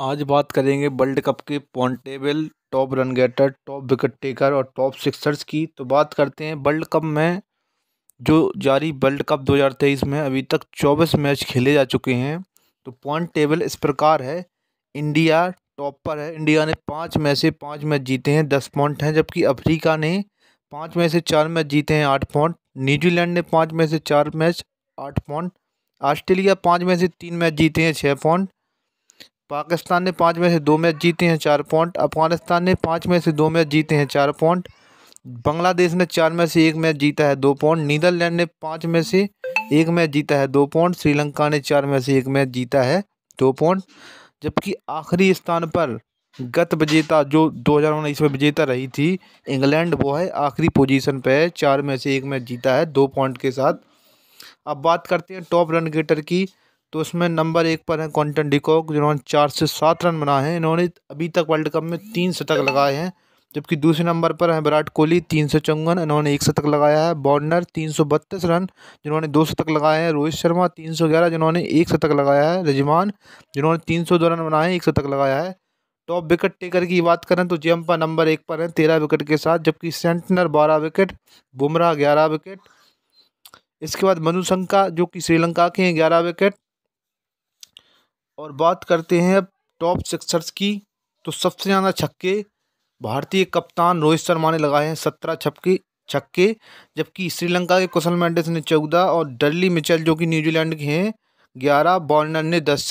आज बात करेंगे वर्ल्ड कप के point table top run getter top wicket taker और टॉप सिक्सर्स की तो बात करते हैं वर्ल्ड कप में जो जारी वर्ल्ड कप 2023 में अभी तक 24 मैच खेले जा चुके हैं तो पॉइंट टेबल इस प्रकार है इंडिया टॉप पर है इंडिया ने पाँच में से पाँच मैच जीते हैं दस पॉइंट हैं जबकि अफ्रीका ने पाँच में से चार मैच जीते हैं आठ पॉइंट न्यूजीलैंड ने पाँच में से चार मैच आठ पॉइंट ऑस्ट्रेलिया पाँच में से तीन मैच जीते हैं छः पॉइंट पाकिस्तान ने पाँच में से दो मैच जीते हैं चार पॉइंट अफगानिस्तान ने पाँच में से दो मैच जीते हैं चार पॉइंट बांग्लादेश ने चार में से एक मैच जीता है दो पॉइंट नीदरलैंड ने पाँच में से एक मैच जीता है दो पॉइंट श्रीलंका ने चार में से एक मैच जीता है दो पॉइंट जबकि आखिरी स्थान पर गत विजेता जो दो हज़ार उन्नीस में विजेता रही थी इंग्लैंड वो है आखिरी पोजीशन पे है चार में से एक मैच जीता है दो पॉइंट के साथ अब बात करते हैं टॉप रन गेटर की तो उसमें नंबर एक पर है कॉन्टन डिकॉक जिन्होंने चार से सात रन बनाए हैं इन्होंने अभी तक वर्ल्ड कप में तीन शतक लगाए हैं जबकि दूसरे नंबर पर हैं विराट कोहली तीन सौ चौवन इन्होंने एक शतक लगाया है बॉर्नर तीन सौ बत्तीस रन जिन्होंने दो शतक लगाए हैं रोहित शर्मा तीन सौ ग्यारह जिन्होंने एक शतक लगाया है रजमान जिन्होंने तीन सौ दो रन बनाए हैं एक शतक लगाया है टॉप विकेट टेकर की बात करें तो जम्पा नंबर एक पर हैं तेरह विकेट के साथ जबकि सेंटनर बारह विकेट बुमराह ग्यारह विकेट इसके बाद मनुशंका जो कि श्रीलंका के हैं ग्यारह विकेट और बात करते हैं अब टॉप सिक्सर्स की तो सबसे ज़्यादा छक्के भारतीय कप्तान रोहित शर्मा ने लगाए हैं सत्रह छक्के छक्के जबकि श्रीलंका के कुशल मैंडस ने चौदह और डर्ली मिचल जो कि न्यूजीलैंड के हैं ग्यारह बॉर्नर ने दस